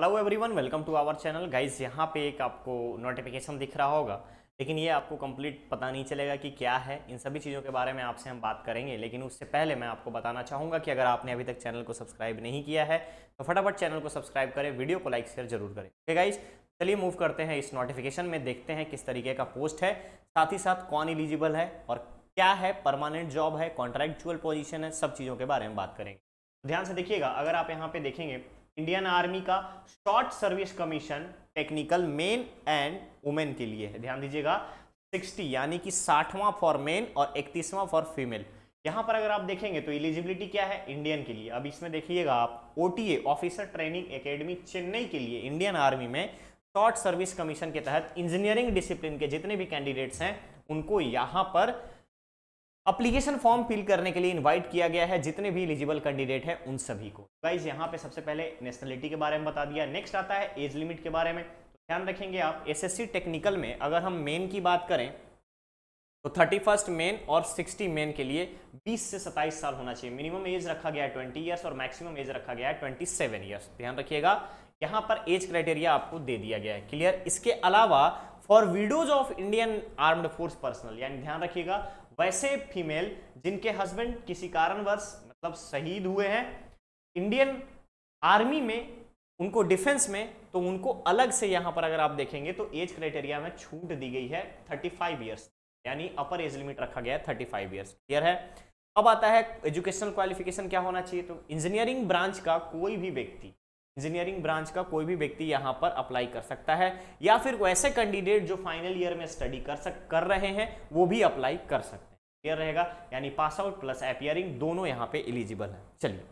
hello everyone welcome to our channel guys यहाँ पे एक आपको नोटिफिकेशन दिख रहा होगा लेकिन ये आपको कंप्लीट पता नहीं चलेगा कि क्या है इन सभी चीज़ों के बारे में आपसे हम बात करेंगे लेकिन उससे पहले मैं आपको बताना चाहूँगा कि अगर आपने अभी तक चैनल को सब्सक्राइब नहीं किया है तो फटाफट चैनल को सब्सक्राइब करें वीडियो को लाइक शेयर जरूर करें है गाइज चलिए मूव करते हैं इस नोटिफिकेशन में देखते हैं किस तरीके का पोस्ट है साथ ही साथ कौन एलिजिबल है और क्या है परमानेंट जॉब है कॉन्ट्रैक्चुअल पोजिशन है सब चीज़ों के बारे में बात करेंगे ध्यान से देखिएगा अगर आप यहाँ पे देखेंगे इंडियन आर्मी का short service commission technical men and women के लिए है ध्यान दीजिएगा 60 यानी कि 60वां फॉर मेन और 31वां फॉर फीमेल यहां पर अगर आप देखेंगे तो एलिजिबिलिटी क्या है इंडियन के लिए अब इसमें देखिएगा आप O officer training academy Chennai के लिए इंडियन आर्मी में शॉर्ट सर्विस कमीशन के तहत इंजीनियरिंग डिसिप्लिन के जितने भी कैंडिडेट्स हैं उनको यहाँ पर अप्लीकेशन फॉर्म फिल करने के लिए इनवाइट किया गया है जितने भी एलिजिबल कैंडिडेट हैं उन सभी को गाइज यहाँ पे सबसे पहले नेशनलिटी के बारे में बता दिया नेक्स्ट आता है एज लिमिट के बारे में तो ध्यान रखेंगे आप एसएससी टेक्निकल में अगर हम मेन की बात करें तो थर्टी फर्स्ट मेन और सिक्सटी मेन के लिए बीस से सत्ताईस साल होना चाहिए मिनिमम एज रखा गया है ट्वेंटी ईयर्स और मैक्सिमम एज रखा गया है ट्वेंटी सेवन ईयर्स ध्यान रखिएगा यहाँ पर एज क्राइटेरिया आपको दे दिया गया है क्लियर इसके अलावा for widows of Indian armed force personnel यानी ध्यान रखिएगा वैसे फीमेल जिनके हस्बैंड किसी कारणवश मतलब शहीद हुए हैं इंडियन आर्मी में उनको डिफेंस में तो उनको अलग से यहाँ पर अगर आप देखेंगे तो एज क्राइटेरिया में छूट दी गई है 35 ईयर्स यानी अपर एज लिमिट रखा गया है 35 ईयर्स क्लियर है अब आता है एजुकेशनल क्वालिफिकेशन क्या होना चाहिए तो इंजीनियरिंग ब्रांच का कोई भी व्यक्ति इंजीनियरिंग ब्रांच का कोई भी व्यक्ति यहाँ पर अप्लाई कर सकता है या फिर वैसे कैंडिडेट जो फाइनल ईयर में स्टडी कर सक कर रहे हैं वो भी अप्लाई कर सकते हैं क्लियर रहेगा यानी पास आउट प्लस एपियरिंग दोनों यहाँ पे एलिजिबल है चलिए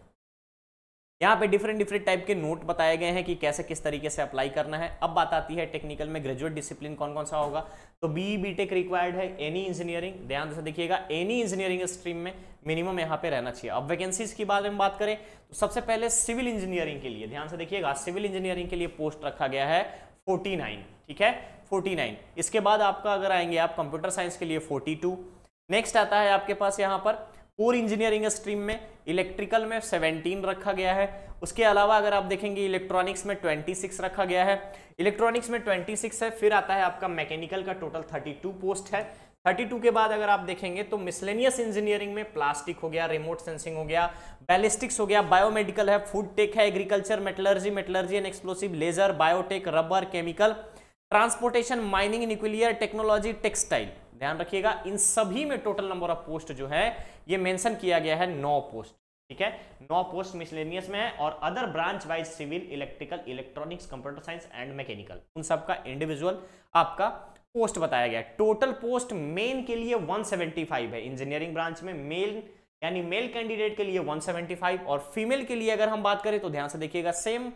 यहाँ पे डिफरेंट डिफरेंट टाइप के नोट बताए गए हैं कि कैसे किस तरीके से अप्लाई करना है अब बात आती है टेक्निकल में ग्रेजुएट डिसिप्लिन कौन कौन सा होगा तो बी बी टेक रिक्वायर्ड है एनी इंजीनियरिंग ध्यान से देखिएगा एनी इंजीनियरिंग स्ट्रीम में मिनिमम यहाँ पे रहना चाहिए अब वैकेंसीज की बारे में बात करें तो सबसे पहले सिविल इंजीनियरिंग के लिए ध्यान से देखिएगा सिविल इंजीनियरिंग के लिए पोस्ट रखा गया है फोर्टी नाइन ठीक है फोर्टी नाइन इसके बाद आपका अगर आएंगे आप कंप्यूटर साइंस के लिए फोर्टी टू नेक्स्ट आता है आपके पास यहाँ पर कोर इंजीनियरिंग स्ट्रीम में इलेक्ट्रिकल में 17 रखा गया है उसके अलावा अगर आप देखेंगे इलेक्ट्रॉनिक्स में 26 रखा गया है इलेक्ट्रॉनिक्स में 26 है फिर आता है आपका मैकेनिकल का टोटल 32 पोस्ट है 32 के बाद अगर आप देखेंगे तो मिसलेनियस इंजीनियरिंग में प्लास्टिक हो गया रिमोट सेंसिंग हो गया बैलिस्टिक्स हो गया बायोमेडिकल है फूड टेक है agriculture metallurgy metallurgy and explosive laser biotech rubber chemical transportation mining nuclear technology textile ध्यान रखिएगा इन सभी में टोटल नंबर ऑफ पोस्ट जो है ये मेंशन किया गया है नौ पोस्ट ठीक है नौ पोस्ट मिसलेनियस में है और other branch wise civil electrical electronics computer science and mechanical उन सबका इंडिविजुअल आपका पोस्ट बताया गया टोटल पोस्ट मेन के लिए 175 है इंजीनियरिंग ब्रांच में मेल यानी मेल कैंडिडेट के लिए 175 और फीमेल के लिए अगर हम बात करें तो ध्यान से देखिएगा सेम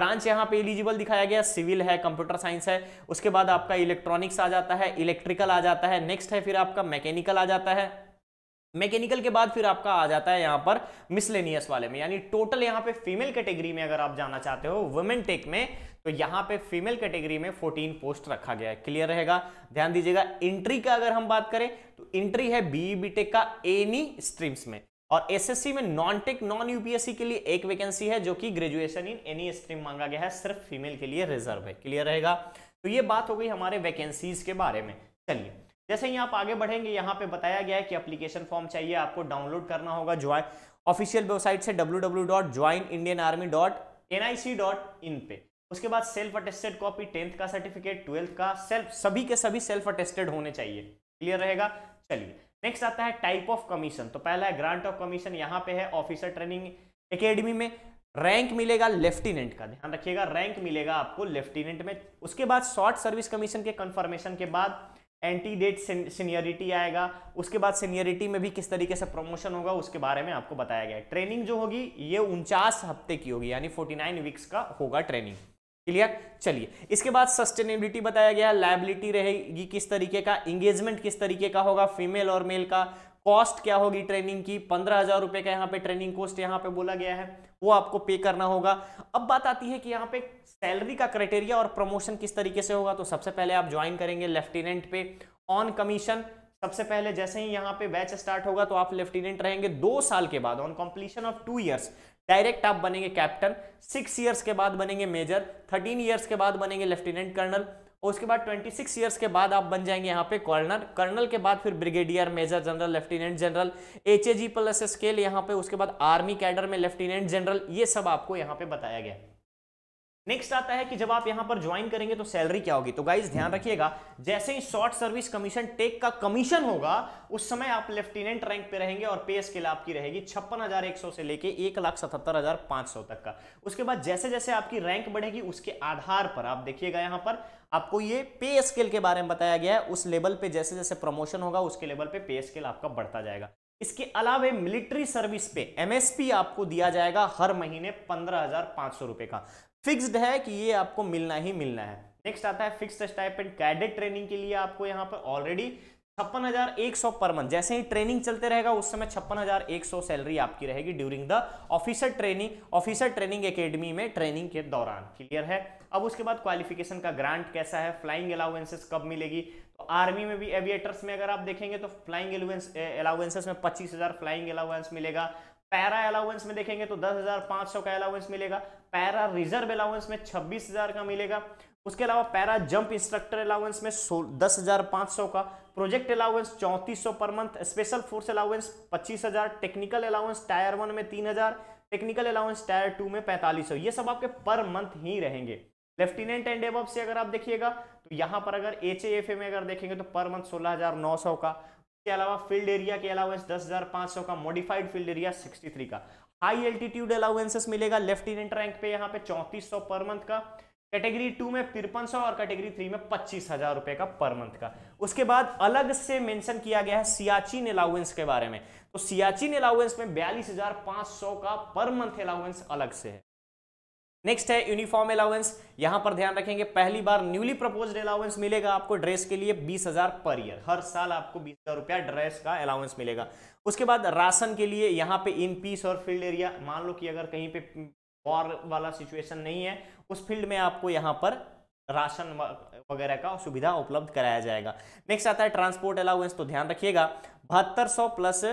ब्रांच यहाँ पे एलिजिबल दिखाया गया सिविल है कंप्यूटर साइंस है उसके बाद आपका इलेक्ट्रॉनिक्स आ जाता है इलेक्ट्रिकल आ जाता है नेक्स्ट है फिर आपका मैकेनिकल आ जाता है मैकेनिकल के बाद फिर आपका आ जाता है यहाँ पर मिसलेनियस वाले में यानी टोटल यहाँ पे फीमेल कैटेगरी में अगर आप जाना चाहते हो वुमेन टेक में तो यहाँ पे फीमेल कैटेगरी में 14 पोस्ट रखा गया है क्लियर रहेगा ध्यान दीजिएगा इंट्री का अगर हम बात करें तो इंट्री है बीई बीटेक का एनी स्ट्रीम्स में और एसएससी में नॉन टेक नॉन यूपीएससी के लिए एक वैकेंसी है जो कि ग्रेजुएशन इन एनी स्ट्रीम मांगा गया है सिर्फ फीमेल के लिए रिजर्व है क्लियर रहेगा तो ये बात हो गई हमारे वैकेंसीज के बारे में चलिए जैसे ही आप आगे बढ़ेंगे यहाँ पे बताया गया है कि अप्लीकेशन फॉर्म चाहिए आपको डाउनलोड करना होगा ज्वाइन ऑफिशियल वेबसाइट से इन पे उसके बाद सेल्फ अटेस्टेड कॉपी टेंथ का सर्टिफिकेट ट्वेल्थ का सेल्फ सभी के सभी सेल्फ अटेस्टेड होने चाहिए क्लियर रहेगा चलिए नेक्स्ट आता है टाइप ऑफ कमीशन तो पहला है ग्रांट ऑफ कमीशन यहाँ पे है ऑफिसर ट्रेनिंग एकेडमी में रैंक मिलेगा लेफ्टिनेंट का ध्यान रखिएगा रैंक मिलेगा आपको लेफ्टिनेंट में उसके बाद शॉर्ट सर्विस कमीशन के कंफर्मेशन के बाद एंटी डेट सीनियरिटी आएगा उसके बाद सीनियरिटी में भी किस तरीके से प्रमोशन होगा उसके बारे में आपको बताया गया है ट्रेनिंग जो होगी ये उनचास हफ्ते की होगी यानी 49 वीक्स का होगा ट्रेनिंग क्लियर चलिए इसके बाद सस्टेनेबिलिटी बताया गया लाइबिलिटी रहेगी किस तरीके का इंगेजमेंट किस तरीके का होगा फीमेल और मेल का कॉस्ट क्या होगी ट्रेनिंग की पंद्रह हजार रुपए का यहाँ पे ट्रेनिंग कॉस्ट यहाँ पे बोला गया है वो आपको पे करना होगा अब बात आती है कि यहाँ पे सैलरी का क्राइटेरिया और प्रमोशन किस तरीके से होगा तो सबसे पहले आप ज्वाइन करेंगे लेफ्टिनेंट पे ऑन कमीशन सबसे पहले जैसे ही यहाँ पे बैच स्टार्ट होगा तो आप लेफ्टिनेंट रहेंगे दो साल के बाद on completion of two years direct आप बनेंगे कैप्टन सिक्स ईयर्स के बाद बनेंगे मेजर थर्टीन ईयर्स के बाद बनेंगे लेफ्टिनेंट कर्नल और उसके बाद 26 ईयर्स के बाद आप बन जाएंगे यहाँ पे कर्नल कर्नल के बाद फिर brigadier major general lieutenant general H A G plus scale यहाँ पे उसके बाद आर्मी कैडर में लेफ्टिनेंट जनरल ये सब आपको यहाँ पे बताया गया है नेक्स्ट आता है कि जब आप यहां पर ज्वाइन करेंगे तो सैलरी क्या होगी तो गाइज ध्यान रखिएगा जैसे ही शॉर्ट सर्विस कमीशन टेक का कमीशन होगा उस समय आप लेफ्टिनेंट रैंक पे रहेंगे और पे स्केल आपकी रहेगी छप्पन हजार एक सौ से लेके एक लाख सतहत्तर हजार पांच सौ तक का उसके बाद जैसे जैसे आपकी रैंक बढ़ेगी उसके आधार पर आप देखिएगा यहां पर आपको ये पे स्केल के बारे में बताया गया है उस लेवल पे जैसे जैसे प्रमोशन होगा उसके लेवल पे पे स्केल आपका बढ़ता जाएगा इसके अलावा मिलिट्री सर्विस पे एमएसपी आपको दिया जाएगा हर महीने पंद्रह हजार पांच सौ रुपए का फिक्स्ड है कि ये आपको मिलना ही मिलना है नेक्स्ट आता है फिक्स्ड स्टाइपेंड कैडेट ट्रेनिंग के लिए आपको यहाँ पर ऑलरेडी छप्पन हजार एक सौ पर मंथ जैसे ही ट्रेनिंग चलते रहेगा उस समय छप्पन हजार एक सौ सैलरी आपकी रहेगी during the officer training officer training academy में ट्रेनिंग के दौरान क्लियर है अब उसके बाद क्वालिफिकेशन का ग्रांट कैसा है फ्लाइंग अलाउेंसेस कब मिलेगी तो आर्मी में भी एविएटर्स में अगर आप देखेंगे तो फ्लाइंग अलाउेंसेस में पच्चीस हजार फ्लाइंग अलाउेंस मिलेगा पैरा अलाउंस में देखेंगे तो 10,500 का अलाउंस मिलेगा पैरा रिजर्व अलाउंस में 26,000 का मिलेगा उसके अलावा पैरा जंप इंस्ट्रक्टर अलाउंस में दस हजार पाँच सौ का प्रोजेक्ट अलाउंस चौंतीस सौ per month special force allowance पच्चीस हजार टेक्निकल अलाउंस टायर वन में तीन हजार टेक्निकल अलाउंस टायर टू में पैंतालीस सौ ये सब आपके पर मंथ ही रहेंगे लेफ्टिनेंट एंड एबव से अगर आप देखिएगा तो यहां पर अगर एच में अगर देखेंगे तो पर मंथ सोलह हजार नौ सौ का के अलावा फील्ड एरिया के अलावा दस हजार पांच सौ का modified field area sixty three का हाई एल्टीट्यूड अलाउंसेस मिलेगा लेफ्टिनेंट रैंक पे यहाँ पे चौंतीस सौ पर मंथ का कैटेगरी टू में तिरपन सौ और कैटेगरी थ्री में पच्चीस हजार रुपए का पर मंथ का उसके बाद अलग से मेंशन किया गया है सियाचिन अलाउंस के बारे में तो सियाचिन अलाउंस में बयालीस हजार पांच सौ का पर मंथ अलाउंस अलग से है नेक्स्ट है यूनिफॉर्म अलाउंस यहां पर ध्यान रखेंगे पहली बार न्यूली प्रपोज अलाउंस मिलेगा आपको ड्रेस के लिए बीस हजार पर ईयर हर साल आपको बीस हजार रुपया ड्रेस का अलाउंस मिलेगा उसके बाद राशन के लिए यहां पे इन पीस और फील्ड एरिया मान लो कि अगर कहीं पे वॉर वाला सिचुएशन नहीं है उस फील्ड में आपको यहां पर राशन वगैरह का सुविधा उपलब्ध कराया जाएगा नेक्स्ट आता है ट्रांसपोर्ट अलाउंस तो ध्यान रखिएगा बहत्तर plus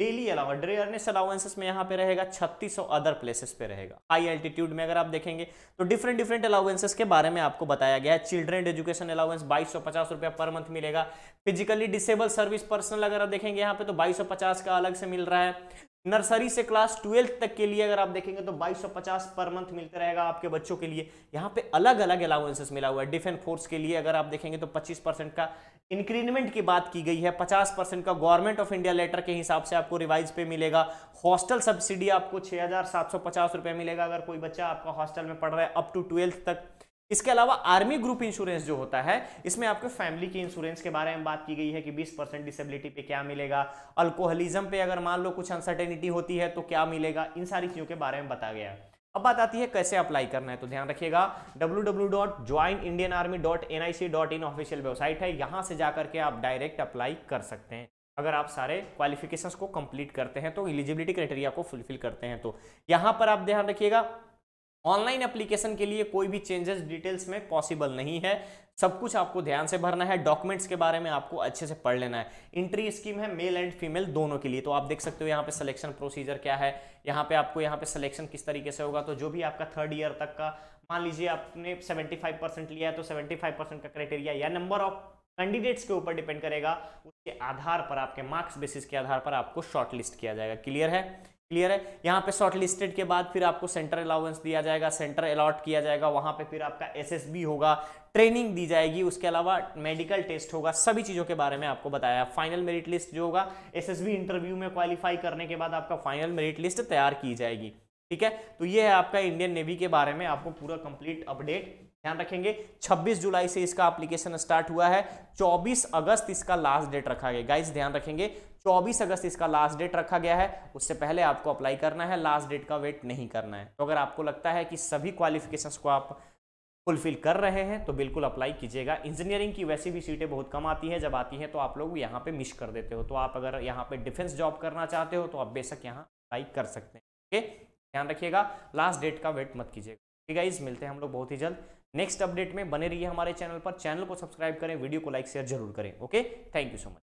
daily allowance rareness allowances में यहाँ पे रहेगा 3600 अदर प्लेसेस पे रहेगा हाई एल्टीट्यूड में अगर आप देखेंगे तो डिफरेंट डिफरेंट अलाउंसेस के बारे में आपको बताया गया है चिल्ड्रेन एजुकेशन अलाउंस बाईस सौ पचास रुपया पर मंथ मिलेगा फिजिकली डिसेबल सर्विस पर्सनल अगर आप देखेंगे यहाँ पे तो बाईस सौ पचास का अलग से मिल रहा है नर्सरी से क्लास ट्वेल्थ तक के लिए अगर आप देखेंगे तो 2250 पर मंथ मिलते रहेगा आपके बच्चों के लिए यहाँ पे अलग अलग अलाउंसेस मिला हुआ है डिफेंस फोर्स के लिए अगर आप देखेंगे तो 25 परसेंट का इंक्रीमेंट की बात की गई है 50 परसेंट का गवर्नमेंट ऑफ इंडिया लेटर के हिसाब से आपको रिवाइज पे मिलेगा हॉस्टल सब्सिडी आपको छः मिलेगा अगर कोई बच्चा आपका हॉस्टल में पढ़ रहा है अप टू ट्वेल्थ तक इसके अलावा आर्मी ग्रुप इंश्योरेंस जो होता है इसमें आपके फैमिली के इंश्योरेंस के बारे में बात की गई है कि 20 परसेंट डिसेबिलिटी पे क्या मिलेगा अल्कोहलिज्म पे अगर मान लो कुछ अनसर्टेनिटी होती है तो क्या मिलेगा इन सारी चीज़ों के बारे में बताया गया है अब बात आती है कैसे अप्लाई करना है तो ध्यान रखिएगा डब्ल्यू ऑफिशियल वेबसाइट है यहां से जाकर के आप डायरेक्ट अप्लाई कर सकते हैं अगर आप सारे क्वालिफिकेशंस को कंप्लीट करते हैं तो एलिजिबिलिटी क्राइटेरिया को फुलफिल करते हैं तो यहां पर आप ध्यान रखिएगा ऑनलाइन एप्लीकेशन के लिए कोई भी चेंजेस डिटेल्स में पॉसिबल नहीं है सब कुछ आपको ध्यान से भरना है डॉक्यूमेंट्स के बारे में आपको अच्छे से पढ़ लेना है इंट्री स्कीम है मेल एंड फीमेल दोनों के लिए तो आप देख सकते हो यहाँ पे सिलेक्शन प्रोसीजर क्या है यहाँ पे आपको यहाँ पे सिलेक्शन किस तरीके से होगा तो जो भी आपका थर्ड ईयर तक का मान लीजिए आपने सेवेंटी परसेंट लिया है तो सेवेंटी परसेंट का क्राइटेरिया या नंबर ऑफ कैंडिडेट्स के ऊपर डिपेंड करेगा उसके आधार पर आपके मार्क्स बेसिस के आधार पर आपको शॉर्टलिस्ट किया जाएगा क्लियर है क्लियर है यहाँ पे शॉर्ट लिस्टेड के बाद फिर आपको सेंटर अलाउंस दिया जाएगा सेंटर अलॉट किया जाएगा वहां पे फिर आपका एसएसबी होगा ट्रेनिंग दी जाएगी उसके अलावा मेडिकल टेस्ट होगा सभी चीज़ों के बारे में आपको बताया फाइनल मेरिट लिस्ट जो होगा एसएसबी इंटरव्यू में क्वालिफाई करने के बाद आपका फाइनल मेरिट लिस्ट तैयार की जाएगी ठीक है तो ये है आपका इंडियन नेवी के बारे में आपको पूरा कंप्लीट अपडेट ध्यान रखेंगे 26 जुलाई से इसका एप्लीकेशन स्टार्ट हुआ है 24 अगस्त इसका लास्ट डेट रखा गया गाइस ध्यान रखेंगे 24 अगस्त इसका लास्ट डेट रखा गया है उससे पहले आपको अप्लाई करना है लास्ट डेट का वेट नहीं करना है तो अगर आपको लगता है कि सभी क्वालिफिकेशंस को आप फुलफिल कर रहे हैं तो बिल्कुल अप्लाई कीजिएगा इंजीनियरिंग की वैसी भी सीटें बहुत कम आती हैं जब आती हैं तो आप लोग यहाँ पे मिस कर देते हो तो आप अगर यहाँ पे डिफेंस जॉब करना चाहते हो तो आप बेशक यहाँ अप्लाई कर सकते हैं ओके ध्यान रखिएगा लास्ट डेट का वेट मत कीजिएगा ठीक है इस मिलते हैं हम लोग बहुत ही जल्द नेक्स्ट अपडेट में बने रहिए हमारे चैनल पर चैनल को सब्सक्राइब करें वीडियो को लाइक शेयर जरूर करें okay thank you so much